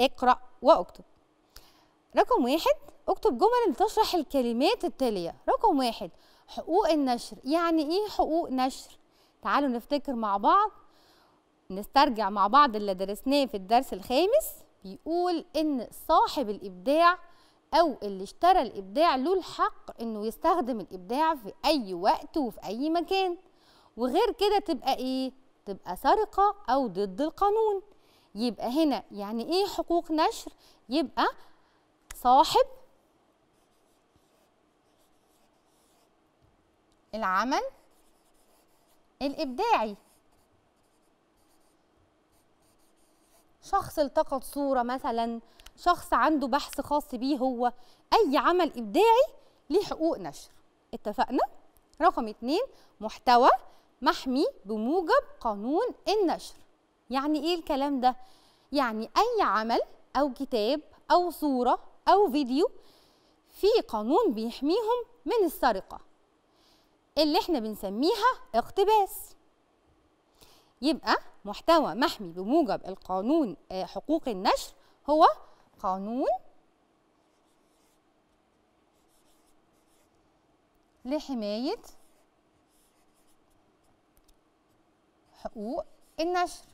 اقرأ واكتب رقم واحد اكتب جمل لتشرح الكلمات التالية رقم واحد حقوق النشر يعني ايه حقوق نشر تعالوا نفتكر مع بعض نسترجع مع بعض اللي درسناه في الدرس الخامس بيقول ان صاحب الابداع او اللي اشترى الابداع له الحق انه يستخدم الابداع في اي وقت وفي اي مكان وغير كده تبقى ايه تبقى سرقه او ضد القانون يبقى هنا يعني ايه حقوق نشر يبقى صاحب العمل الابداعي شخص التقط صوره مثلا شخص عنده بحث خاص بيه هو اي عمل ابداعي ليه حقوق نشر اتفقنا رقم اتنين محتوى محمي بموجب قانون النشر يعني ايه الكلام ده يعني اي عمل او كتاب او صوره او فيديو في قانون بيحميهم من السرقه اللي احنا بنسميها اقتباس يبقى محتوى محمي بموجب القانون آه، حقوق النشر هو قانون لحماية حقوق النشر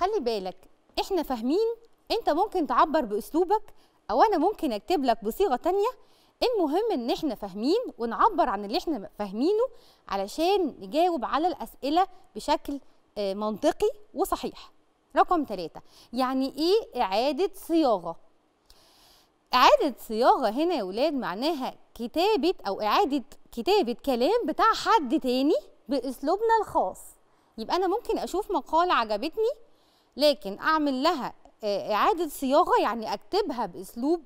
خلي بالك احنا فاهمين انت ممكن تعبر باسلوبك او انا ممكن اكتب لك بصيغه تانية المهم ان احنا فاهمين ونعبر عن اللي احنا فاهمينه علشان نجاوب على الاسئله بشكل آه، منطقي وصحيح رقم ثلاثة يعني ايه اعاده صياغه اعاده صياغه هنا يا ولاد معناها كتابه او اعاده كتابه كلام بتاع حد تاني باسلوبنا الخاص يبقى انا ممكن اشوف مقاله عجبتني لكن اعمل لها آه، اعاده صياغه يعني اكتبها باسلوب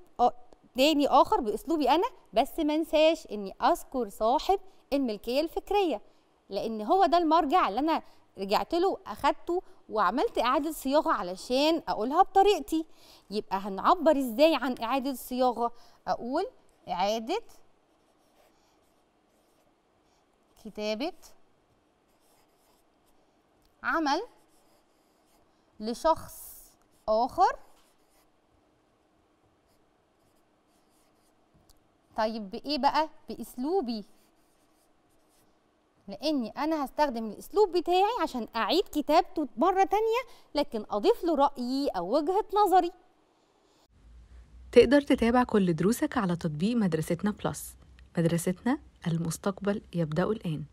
تاني اخر باسلوبي انا بس ما انساش اني اذكر صاحب الملكيه الفكريه لان هو ده المرجع اللي انا رجعت له اخدته وعملت اعاده صياغه علشان اقولها بطريقتي يبقى هنعبر ازاي عن اعاده صياغه اقول اعاده كتابه عمل لشخص آخر طيب بإيه بقى؟ بأسلوبي لأني أنا هستخدم الأسلوب بتاعي عشان أعيد كتابته مرة تانية لكن أضيف له رأيي أو وجهة نظري تقدر تتابع كل دروسك على تطبيق مدرستنا بلس مدرستنا المستقبل يبدأ الآن